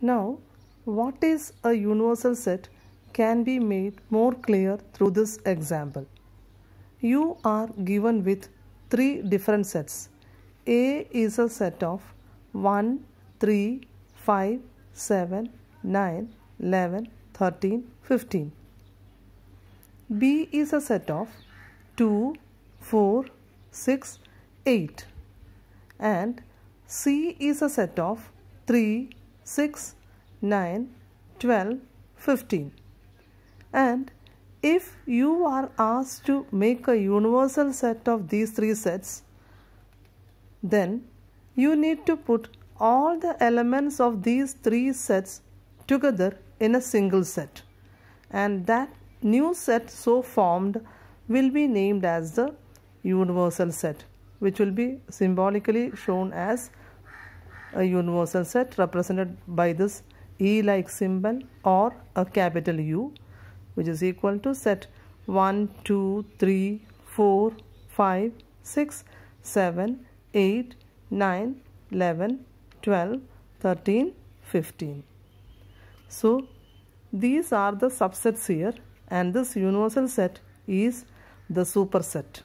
Now, what is a universal set can be made more clear through this example. You are given with three different sets. A is a set of 1, 3, 5, 7, 9, 11, 13, 15. B is a set of 2, 4, 6, 8. And C is a set of 3, 6, 9, 12, 15. And if you are asked to make a universal set of these three sets, then you need to put all the elements of these three sets together in a single set. And that new set so formed will be named as the universal set, which will be symbolically shown as a universal set represented by this E like symbol or a capital U which is equal to set 1, 2, 3, 4, 5, 6, 7, 8, 9, 11, 12, 13, 15. So these are the subsets here and this universal set is the superset.